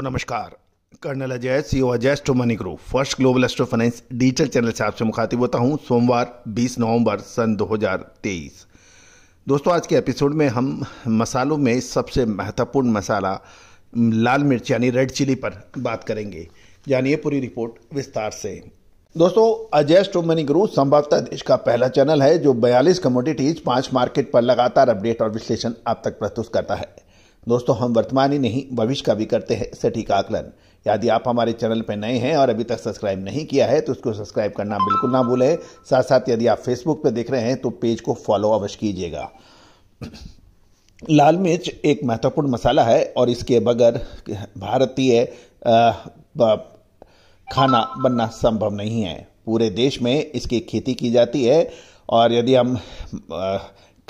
दोस्तों नमस्कार colonel Ajay C O e Ajay to money group first global astro finance digital channel से आपसे मुखातिब होता हूँ सोमवार 20 नवंबर सन 2023 दोस्तों आज के एपिसोड में हम मसालों में सबसे महत्वपूर्ण मसाला लाल मिर्च यानी रेड चिली पर बात करेंगे जानिए पूरी रिपोर्ट विस्तार से दोस्तों अजय टू मनी गुरु संभवतः देश का पहला चैनल है जो 42 कमोडिटीज पांच मार्केट पर लगातार अपडेट और विश्लेषण आप तक प्रस्तुत करता है दोस्तों हम वर्तमान ही नहीं भविष्य का भी करते हैं सटीक आकलन यदि आप हमारे चैनल पर नए हैं और अभी तक सब्सक्राइब नहीं किया है तो उसको सब्सक्राइब करना बिल्कुल ना भूलें साथ साथ यदि आप फेसबुक पर देख रहे हैं तो पेज को फॉलो अवश्य कीजिएगा लाल मिर्च एक महत्वपूर्ण मसाला है और इसके बगैर भारतीय खाना बनना संभव नहीं है पूरे देश में इसकी खेती की जाती है और यदि हम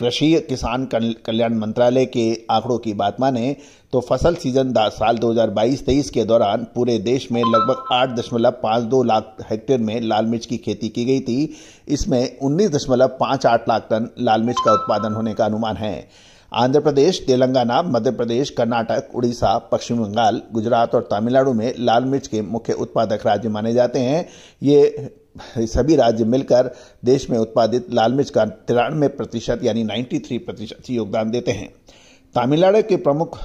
कृषि किसान कल्याण मंत्रालय के आंकड़ों की बात माने तो फसल सीजन साल 2022-23 के दौरान पूरे देश में लगभग 8.52 लाख हेक्टेयर में लाल मिर्च की खेती की गई थी इसमें 19.58 लाख टन लाल मिर्च का उत्पादन होने का अनुमान है आंध्र प्रदेश तेलंगाना मध्य प्रदेश कर्नाटक उड़ीसा पश्चिम बंगाल गुजरात और तमिलनाडु में लाल मिर्च के मुख्य उत्पादक राज्य माने जाते हैं ये सभी राज्य मिलकर देश में उत्पादित लाल मिर्च का तिरानवे प्रतिशत यानी 93 प्रतिशत योगदान देते हैं तमिलनाडु के प्रमुख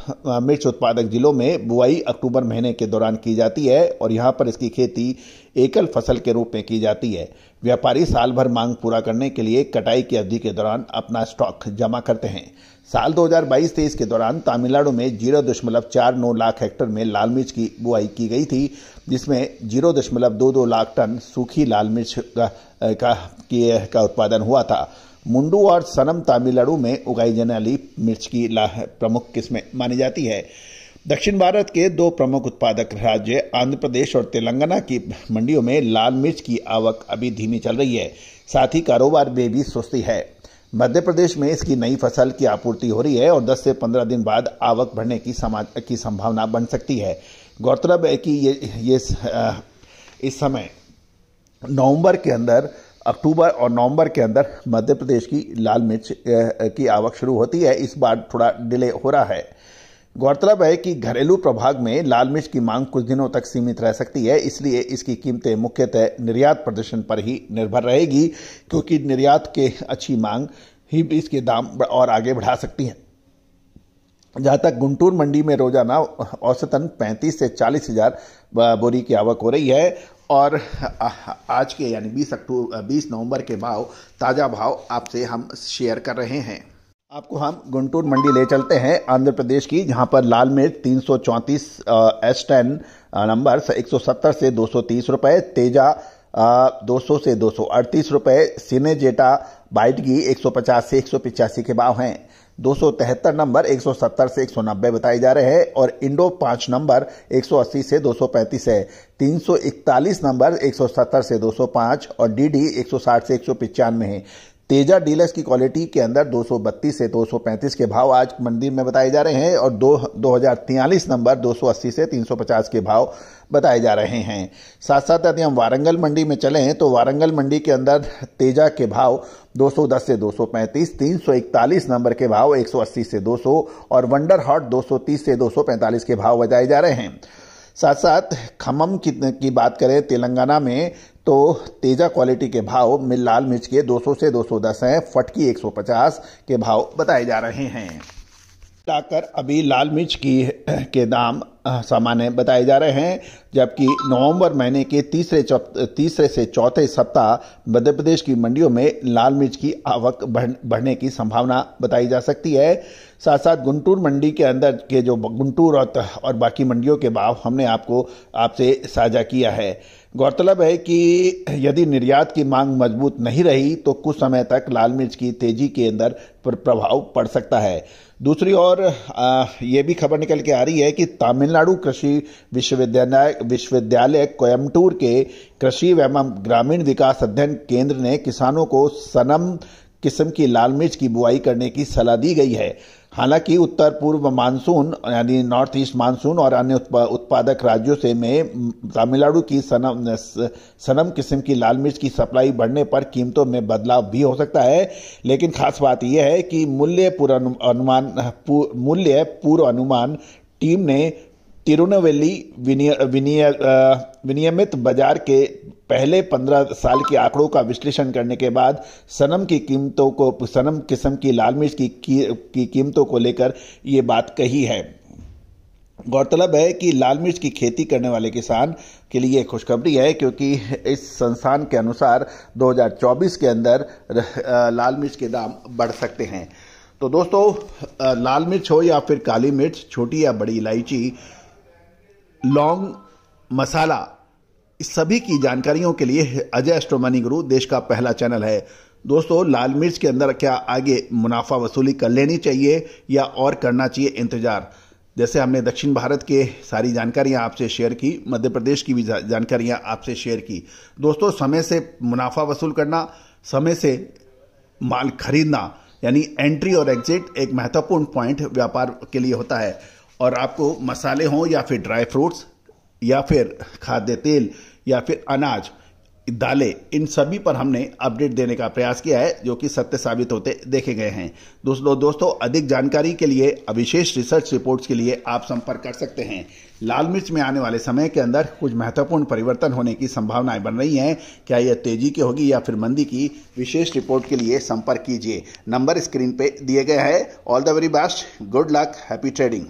मिर्च उत्पादक जिलों में बुआई अक्टूबर महीने के दौरान की जाती है और यहाँ पर इसकी खेती एकल फसल के रूप में की जाती है व्यापारी साल भर मांग पूरा करने के लिए कटाई की अवधि के दौरान अपना स्टॉक जमा करते हैं साल 2022-23 के दौरान तमिलनाडु में जीरो दशमलव चार नौ लाख हेक्टेयर में लाल मिर्च की बुआई की गई थी जिसमें जीरो दशमलव दो दो लाख टन सूखी लाल मिर्च का, का, का, का उत्पादन हुआ था मुंडू और सनम तमिलनाडु में उगाई जाने वाली मिर्च की प्रमुख किस्में मानी जाती है दक्षिण भारत के दो प्रमुख उत्पादक राज्य आंध्र प्रदेश और तेलंगाना की मंडियों में लाल मिर्च की आवक अभी धीमी चल रही है साथ ही कारोबार में भी सुस्ती है मध्य प्रदेश में इसकी नई फसल की आपूर्ति हो रही है और 10 से 15 दिन बाद आवक बढ़ने की समाज की संभावना बन सकती है गौरतलब है कि ये ये इस समय नवंबर के अंदर अक्टूबर और नवंबर के अंदर मध्य प्रदेश की लाल मिर्च की आवक शुरू होती है इस बार थोड़ा डिले हो रहा है गौरतलब है कि घरेलू प्रभाग में लाल मिर्च की मांग कुछ दिनों तक सीमित रह सकती है इसलिए इसकी कीमतें मुख्यतः निर्यात प्रदर्शन पर ही निर्भर रहेगी क्योंकि निर्यात के अच्छी मांग ही इसके दाम और आगे बढ़ा सकती है जहां तक गुंटूर मंडी में रोजाना औसतन 35 से चालीस हजार बोरी की आवक हो रही है और आज के यानी 20 अक्टूबर 20 नवंबर के भाव ताज़ा भाव आपसे हम शेयर कर रहे हैं आपको हम गुंटूर मंडी ले चलते हैं आंध्र प्रदेश की जहां पर लाल मिर्च तीन सौ चौंतीस एस टेन नंबर एक सौ सत्तर से दो सौ तीस तेजा दो सौ से दो सौ अड़तीस रुपये सिनेजेटा बाइटगी एक सौ पचास से एक सौ पिचासी के भाव हैं दो नंबर 170 से 190 बताए जा रहे हैं और इंडो पांच नंबर 180 से 235 है 341 नंबर 170 से 205 और डीडी 160 से एक है तेजा डीलर्स की क्वालिटी के अंदर 232 से 235 के भाव आज मंडी में बताए जा रहे हैं और दो दो नंबर 280 से 350 के भाव बताए जा रहे हैं साथ साथ यदि हम वारंगल मंडी में चलें तो वारंगल मंडी के अंदर तेजा के भाव 210 से 235, 341 नंबर के भाव 180 से 200 और वंडर हॉट 230 से 245 के भाव बताए जा रहे हैं साथ साथ खमम की बात करें तेलंगाना में तो तेजा क्वालिटी के भाव में लाल मिर्च के 200 से 210 हैं फटकी 150 के भाव बताए जा रहे हैं लाकर अभी लाल मिर्च की के दाम सामान्य बताए जा रहे हैं जबकि नवंबर महीने के तीसरे तीसरे से चौथे सप्ताह मध्य प्रदेश की मंडियों में लाल मिर्च की आवक बढ़ने की संभावना बताई जा सकती है साथ साथ गुंटूर मंडी के अंदर के जो गुंटूर और, और बाकी मंडियों के भाव हमने आपको आपसे साझा किया है गौरतलब है कि यदि निर्यात की मांग मजबूत नहीं रही तो कुछ समय तक लाल मिर्च की तेजी के अंदर प्रभाव पड़ सकता है दूसरी ओर ये भी खबर निकल के आ रही है कि तमिल तमिलनाडु कृषि विश्वविद्यालय विश्वविद्यालय कोयम्बटूर के कृषि एवं ग्रामीण विकास अध्ययन केंद्र ने किसानों को सनम किस्म की लाल मिर्च की बुआई करने की सलाह दी गई है हालांकि उत्तर पूर्व मानसून यानी नॉर्थ ईस्ट मानसून और अन्य उत्पादक राज्यों से में तमिलनाडु की सनम सनम किस्म की लाल मिर्च की सप्लाई बढ़ने पर कीमतों में बदलाव भी हो सकता है लेकिन खास बात यह है कि मूल्य पूर्वानुमान अनुमान मूल्य पूर्व अनुमान टीम ने तिरुनवेली विनिय, विनियमित बाजार के पहले पंद्रह साल के आंकड़ों का विश्लेषण करने के बाद सनम की कीमतों को सनम किस्म की लाल मिर्च की, की, की कीमतों को लेकर ये बात कही है गौरतलब है कि लाल मिर्च की खेती करने वाले किसान के लिए खुशखबरी है क्योंकि इस संस्थान के अनुसार 2024 के अंदर लाल मिर्च के दाम बढ़ सकते हैं तो दोस्तों लाल मिर्च हो या फिर काली मिर्च छोटी या बड़ी इलायची लौंग मसाला इस सभी की जानकारियों के लिए अजय एस्ट्रोमनी गुरु देश का पहला चैनल है दोस्तों लाल मिर्च के अंदर क्या आगे मुनाफा वसूली कर लेनी चाहिए या और करना चाहिए इंतजार जैसे हमने दक्षिण भारत के सारी जानकारियां आपसे शेयर की मध्य प्रदेश की भी जानकारियां आपसे शेयर की दोस्तों समय से मुनाफा वसूल करना समय से माल खरीदना यानी एंट्री और एग्जिट एक महत्वपूर्ण पॉइंट व्यापार के लिए होता है और आपको मसाले हों या फिर ड्राई फ्रूट्स या फिर खाद्य तेल या फिर अनाज दालें इन सभी पर हमने अपडेट देने का प्रयास किया है जो कि सत्य साबित होते देखे गए हैं दोस्तों दोस्तों अधिक जानकारी के लिए अविशेष रिसर्च रिपोर्ट्स के लिए आप संपर्क कर सकते हैं लाल मिर्च में आने वाले समय के अंदर कुछ महत्वपूर्ण परिवर्तन होने की संभावनाएं बन रही हैं क्या यह तेजी की होगी या फिर मंदी की विशेष रिपोर्ट के लिए संपर्क कीजिए नंबर स्क्रीन पर दिए गए हैं all the very best good luck happy trading